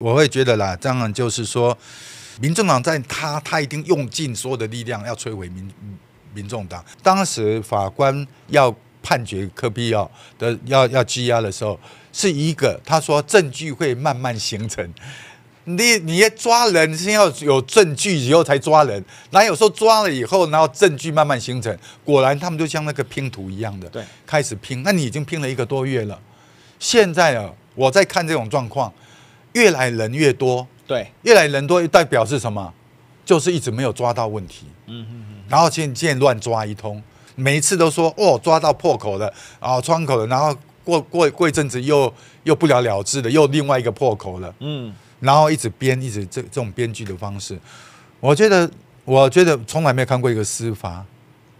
我会觉得啦，当然就是说，民进党在他他一定用尽所有的力量要摧毁民民众党。当时法官要判决科比耀的要要羁押的时候，是一个他说证据会慢慢形成，你你要抓人先要有证据，以后才抓人。哪有说候抓了以后，然后证据慢慢形成，果然他们就像那个拼图一样的，对，开始拼。那你已经拼了一个多月了。现在啊，我在看这种状况。越来人越多，对，越来人多，代表是什么？就是一直没有抓到问题，嗯嗯嗯，然后渐渐乱抓一通，每一次都说哦抓到破口了，啊窗口了，然后过过过一阵子又又不了了之了，又另外一个破口了，嗯，然后一直编，一直这这种编剧的方式，我觉得我觉得从来没有看过一个司法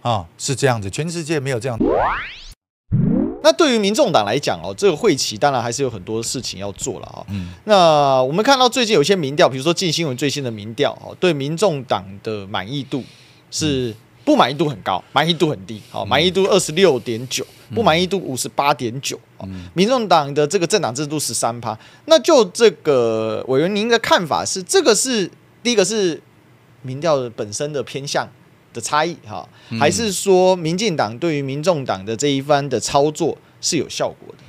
啊是这样子，全世界没有这样。那对于民众党来讲哦，这个会期当然还是有很多事情要做了哈。那我们看到最近有些民调，比如说近新闻最新的民调啊，对民众党的满意度是不满意度很高，满意度很低，好，满意度二十六点九，不满意度五十八点九。民众党的这个政党制度十三趴，那就这个委员您的看法是这个是第一个是民调本身的偏向。差异哈，还是说民进党对于民众党的这一番的操作是有效果的？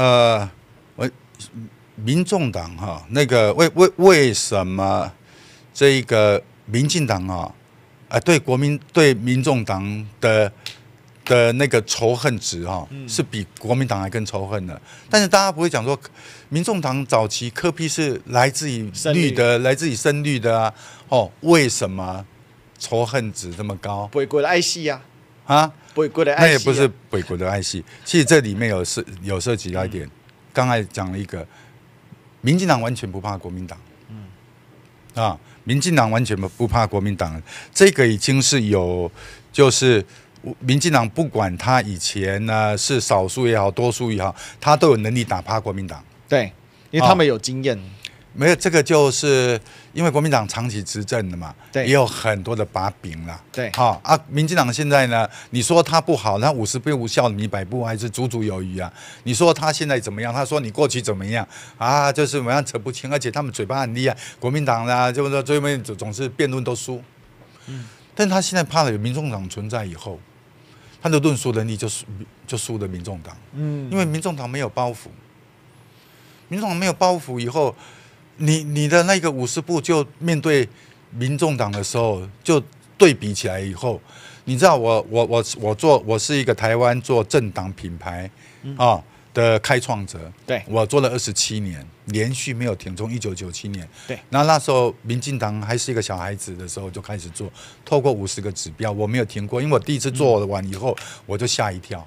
呃，我民众党哈，那个为为为什么这个民进党啊，啊对国民对民众党的的那个仇恨值哈，是比国民党还更仇恨的？但是大家不会讲说，民众党早期科批是来自于绿的，来自于深绿的啊？哦，为什么？仇恨值这么高，北国的爱惜呀，啊，北国的，那也不是北国的爱惜。其实这里面有涉有涉及到一点，刚才讲了一个，民进党完全不怕国民党，嗯，啊，民进党完全不不怕国民党，这个已经是有，就是民进党不管他以前呢是少数也好多数也好，他都有能力打趴国民党，对，因为他们有经验。没有这个，就是因为国民党长期执政的嘛，对，也有很多的把柄了。对，好啊，民进党现在呢，你说他不好，那五十步笑你百步还是足足有余啊？你说他现在怎么样？他说你过去怎么样啊？就是怎么样扯不清，而且他们嘴巴很厉害，国民党啦，就是最后面总总是辩论都输。嗯，但他现在怕了有民众党存在以后，他的论述能力就输，就输了民众党。嗯，因为民众党没有包袱，民众党没有包袱以后。你你的那个五十步就面对民众党的时候，就对比起来以后，你知道我我我我做我是一个台湾做政党品牌啊的开创者，对，我做了二十七年，连续没有停，从一九九七年，对，那那时候民进党还是一个小孩子的时候就开始做，透过五十个指标，我没有停过，因为我第一次做完以后，我就吓一跳，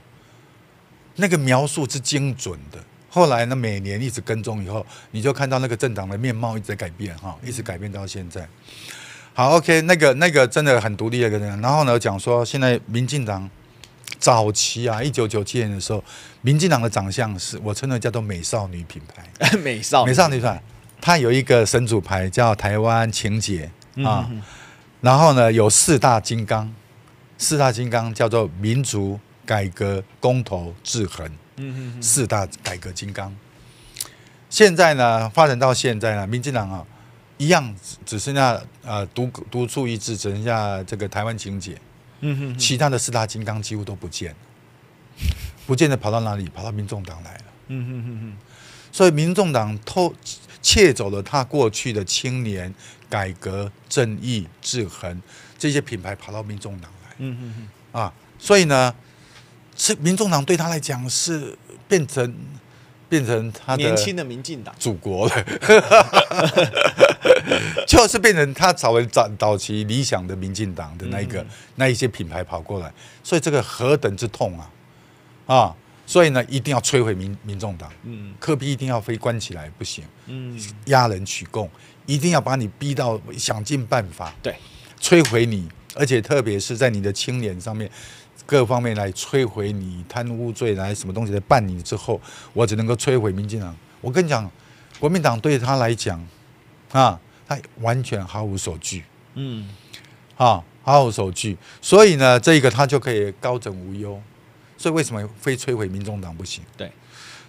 那个描述是精准的。后来呢，每年一直跟踪以后，你就看到那个政党的面貌一直在改变哈，一直改变到现在。好，OK，那个那个真的很独立一个人。然后呢，讲说现在民进党早期啊，一九九七年的时候，民进党的长相是我称为叫做美少女品牌，美 少美少女团。它有一个神主牌叫台湾情结啊，然后呢有四大金刚，四大金刚叫做民族。改革、公投、制衡，四大改革金刚。现在呢，发展到现在呢，民进党啊，一样只剩下呃独独树一帜，只剩下这个台湾情节，嗯哼，其他的四大金刚几乎都不见，不见得跑到哪里？跑到民众党来了，嗯哼哼哼。所以，民众党偷窃走了他过去的青年、改革、正义、制衡这些品牌，跑到民众党来，嗯哼哼。啊，所以呢？是民众党对他来讲是变成变成他年轻的民进党祖国了，就是变成他早为找早期理想的民进党的那一个那一些品牌跑过来，所以这个何等之痛啊！啊，所以呢，一定要摧毁民民众党，嗯，柯比一定要非关起来不行，嗯，压人取供，一定要把你逼到想尽办法，对，摧毁你。而且，特别是在你的清廉上面，各方面来摧毁你贪污罪来什么东西来办你之后，我只能够摧毁民进党。我跟你讲，国民党对他来讲，啊，他完全毫无所惧。嗯，啊，毫无所惧，所以呢，这个他就可以高枕无忧。所以为什么非摧毁民众党不行？对，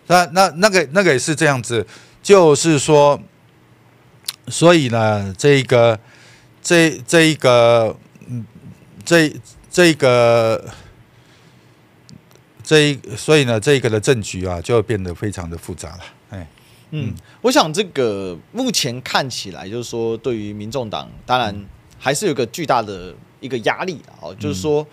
那那那个那个也是这样子，就是说，所以呢，这个这这一个。嗯，这这个，这所以呢，这个的政局啊，就变得非常的复杂了。哎，嗯，我想这个目前看起来，就是说对于民众党，当然还是有个巨大的一个压力啊，就是说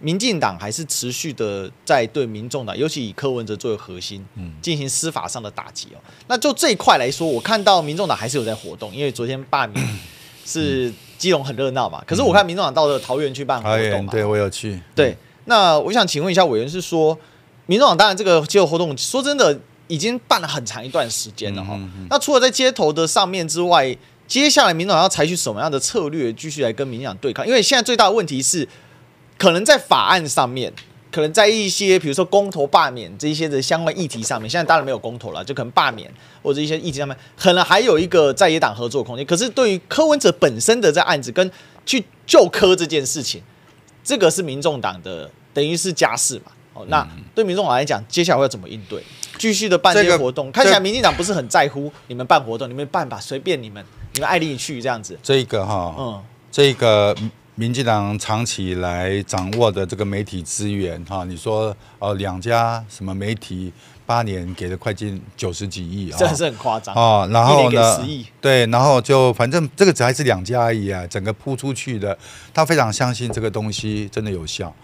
民进党还是持续的在对民众党，尤其以柯文哲作为核心，嗯，进行司法上的打击哦。那就这一块来说，我看到民众党还是有在活动，因为昨天罢免 是。基隆很热闹嘛，可是我看民众党到的桃园去办活动，对我有去。对，那我想请问一下委员，是说民众党当然这个街头活动，说真的已经办了很长一段时间了哈。那除了在街头的上面之外，接下来民众党要采取什么样的策略，继续来跟民进党对抗？因为现在最大的问题是，可能在法案上面。可能在一些，比如说公投罢免这些的相关议题上面，现在当然没有公投了，就可能罢免或者一些议题上面，可能还有一个在野党合作空间。可是对于柯文哲本身的这案子跟去救柯这件事情，这个是民众党的等于是家事嘛？哦，那对民众党来讲，接下来要怎么应对？继续的办这些活动，看起来民进党不是很在乎你们办活动，你们办吧，随便你们，你们爱理你去这样子。这个哈，嗯，这个。民进党长期以来掌握的这个媒体资源，哈，你说，呃，两家什么媒体八年给了快近九十几亿啊？这是很夸张啊！然后呢？十亿对，然后就反正这个只还是两家而已啊，整个铺出去的，他非常相信这个东西真的有效。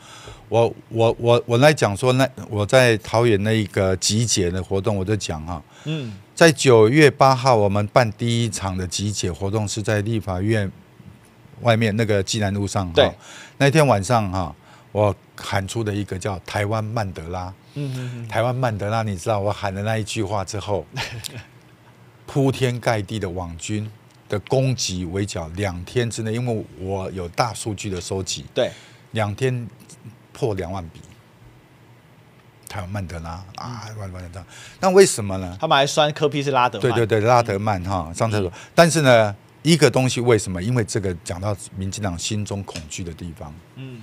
我我我我来讲说，那我在桃园那一个集结的活动，我就讲哈，嗯，在九月八号我们办第一场的集结活动是在立法院。外面那个济南路上，哈，那天晚上哈，我喊出的一个叫“台湾曼德拉”，嗯嗯，台湾曼德拉，你知道我喊的那一句话之后，铺天盖地的网军的攻击围剿，两天之内，因为我有大数据的收集，对，两天破两万笔。台湾曼德拉啊，那为什么呢？他们还酸科皮是拉德，曼，对对对，拉德曼哈上厕所，但是呢？一个东西为什么？因为这个讲到民进党心中恐惧的地方。嗯，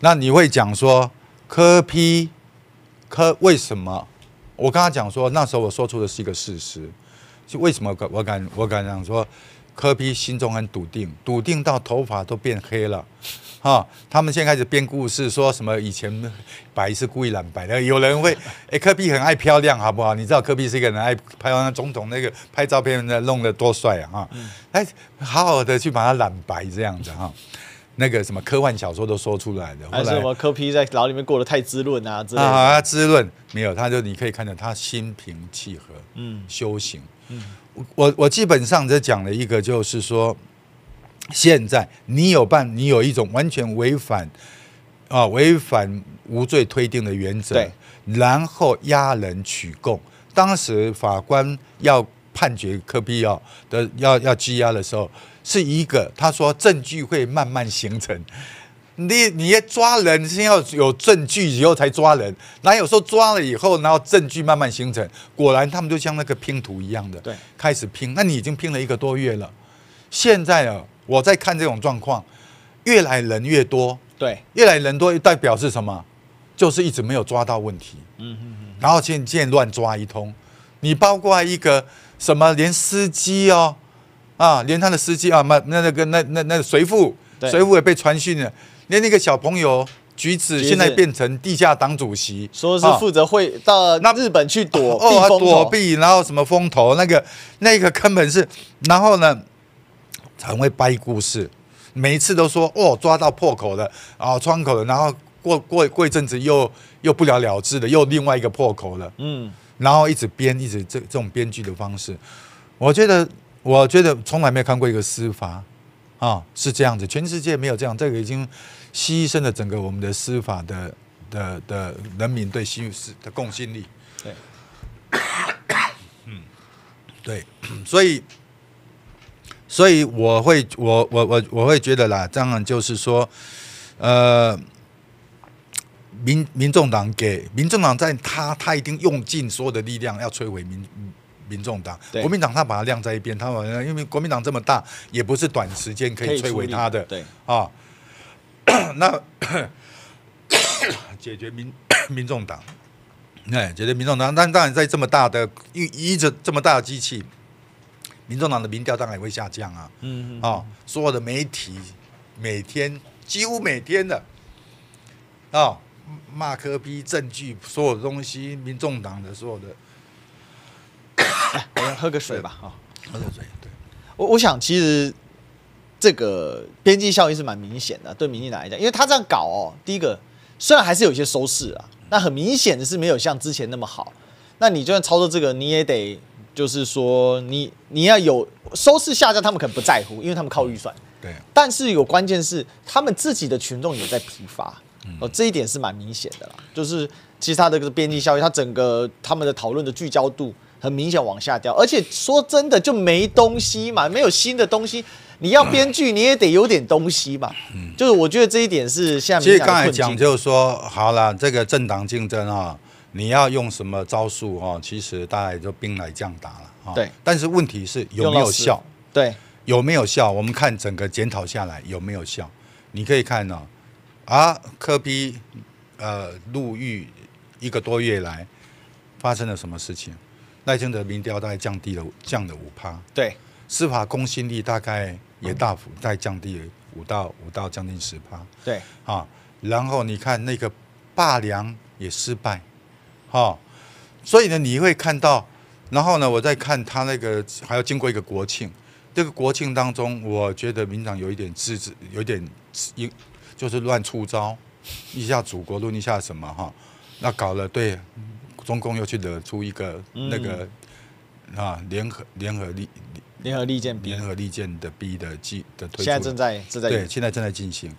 那你会讲说科批科为什么？我刚刚讲说那时候我说出的是一个事实，就为什么我敢我敢讲说。科比心中很笃定，笃定到头发都变黑了，哈。他们现在开始编故事，说什么以前白是故意染白的。有人会，哎，科比很爱漂亮，好不好？你知道科比是一个人爱拍完总统那个拍照片的弄得多帅啊，哈。哎，好好的去把它染白这样子哈。那个什么科幻小说都说出来的，还是什么科皮在牢里面过得太滋润啊之类的啊滋润没有，他就你可以看到他心平气和，嗯，修行，嗯，我我基本上在讲了一个，就是说，现在你有办，你有一种完全违反啊违反无罪推定的原则，对，然后压人取供，当时法官要。判决科比要的要要羁押的时候，是一个他说证据会慢慢形成，你你要抓人先要有证据，以后才抓人，哪有说候抓了以后，然后证据慢慢形成，果然他们就像那个拼图一样的，对，开始拼，那你已经拼了一个多月了，现在啊，我在看这种状况，越来人越多，对，越来人多代表是什么？就是一直没有抓到问题，嗯嗯嗯，然后现现乱抓一通。你包括一个什么连司机哦，啊，连他的司机啊，那那个那那那随父随父也被传讯了，连那个小朋友橘子现在变成地下党主席，说是负责会到那日本去躲哦躲避，然后什么风头那个那个根本是，然后呢很会掰故事，每一次都说哦抓到破口了啊窗口了，然后过过过一阵子又又不了了之了，又另外一个破口了，嗯。然后一直编，一直这这种编剧的方式，我觉得，我觉得从来没有看过一个司法，啊，是这样子，全世界没有这样，这个已经牺牲了整个我们的司法的的的人民对新事的共信力。对，嗯，对，所以，所以我会，我我我我会觉得啦，当然就是说，呃。民民众党给民众党，在他他一定用尽所有的力量要摧毁民民众党，国民党他把它晾在一边，他因为国民党这么大，也不是短时间可以摧毁他的。对啊，那 解决民民众党，哎，解决民众党，但当然在这么大的一一直这么大的机器，民众党的民调当然也会下降啊。嗯啊，所有的媒体每天几乎每天的啊。骂、科比证据，所有东西，民众党的所有的，来，我们喝个水吧，好，喝个水。对我，我想其实这个边际效应是蛮明显的，对民进党来讲，因为他这样搞哦，第一个虽然还是有一些收视啊，那很明显的是没有像之前那么好。那你就算操作这个，你也得就是说，你你要有收视下降，他们可能不在乎，因为他们靠预算。对。但是有关键是，他们自己的群众也在疲乏。哦，这一点是蛮明显的啦，就是其他的个边际效益，他整个他们的讨论的聚焦度很明显往下掉，而且说真的就没东西嘛，没有新的东西，你要编剧你也得有点东西嘛。嗯，就是我觉得这一点是现在其实刚才讲就是说，好了，这个政党竞争啊，你要用什么招数啊，其实大概就兵来将挡了啊。对。但是问题是有没有效？对，有没有效？我们看整个检讨下来有没有效？你可以看呢。啊，科比呃入狱一个多月来，发生了什么事情？赖清德民调大概降低了，降了五趴。对，司法公信力大概也大幅在降低，五到五到将近十趴。对，啊，然后你看那个罢良也失败，哈，所以呢，你会看到，然后呢，我再看他那个还要经过一个国庆，这个国庆当中，我觉得民长有一点自知，有点就是乱出招，一下祖国，论一下什么哈，那搞了对，中共又去惹出一个那个啊，联合联合利联合利剑 B 联合利剑的 B 的计的推出，现在正在正在对现在正在进行。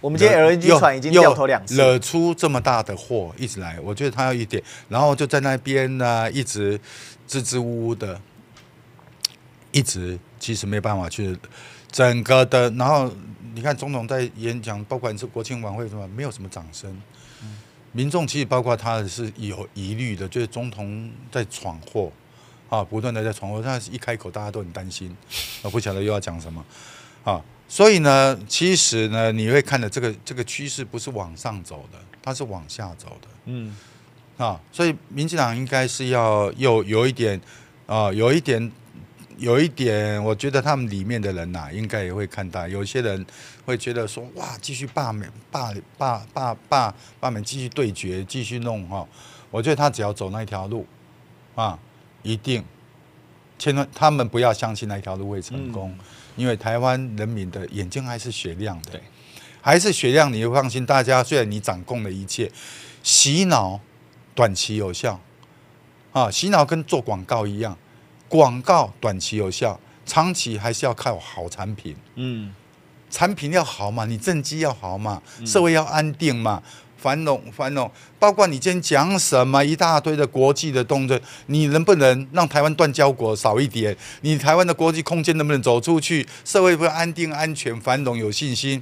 我们今天 LNG 船已经掉头两次，惹出这么大的祸，一直来，我觉得他要一点，然后就在那边呢，一直支支吾吾的，一直其实没办法去整个的，然后。你看总统在演讲，包括你是国庆晚会是吧？没有什么掌声，民众其实包括他是有疑虑的，就是总统在闯祸啊，不断的在闯祸。但是一开口，大家都很担心，啊，不晓得又要讲什么啊。所以呢，其实呢，你会看到这个这个趋势不是往上走的，它是往下走的。嗯，啊，所以民进党应该是要有有一点啊，有一点。有一点，我觉得他们里面的人呐，应该也会看到，有些人会觉得说，哇，继续罢美、罢罢罢罢罢美，继续对决，继续弄哈。我觉得他只要走那一条路，啊，一定，千万他们不要相信那一条路会成功，因为台湾人民的眼睛还是雪亮的，还是雪亮。你放心，大家虽然你掌控了一切，洗脑短期有效，啊，洗脑跟做广告一样。广告短期有效，长期还是要靠好产品。嗯，产品要好嘛，你政绩要好嘛，社会要安定嘛，繁荣繁荣。包括你今天讲什么一大堆的国际的动作，你能不能让台湾断交国少一点？你台湾的国际空间能不能走出去？社会会安定、安全、繁荣、有信心？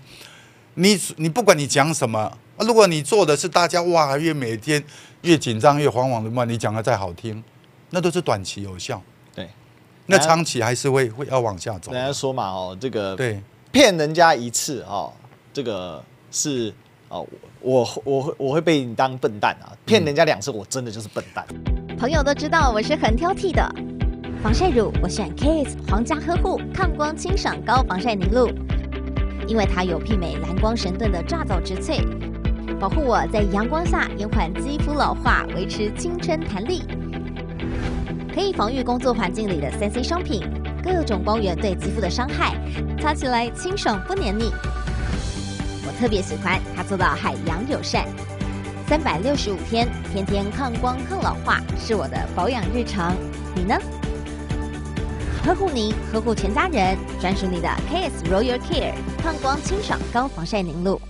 你你不管你讲什么，如果你做的是大家哇越每天越紧张越惶惶的嘛，你讲的再好听，那都是短期有效。那长期还是会会要往下走。人家说嘛哦，这个对骗人家一次哦，这个是哦我我我我会被你当笨蛋啊！骗人家两次，我真的就是笨蛋。朋友都知道我是很挑剔的，防晒乳我选 Kiss 皇家呵护抗光清爽高防晒凝露，因为它有媲美蓝光神盾的抓藻植萃，保护我在阳光下延缓肌肤老化，维持青春弹力。可以防御工作环境里的三 C 商品、各种光源对肌肤的伤害，擦起来清爽不黏腻。我特别喜欢它做到海洋友善，三百六十五天天天抗光抗老化是我的保养日常。你呢？呵护您，呵护全家人，专属你的 K S Royal Care 抗光清爽高防晒凝露。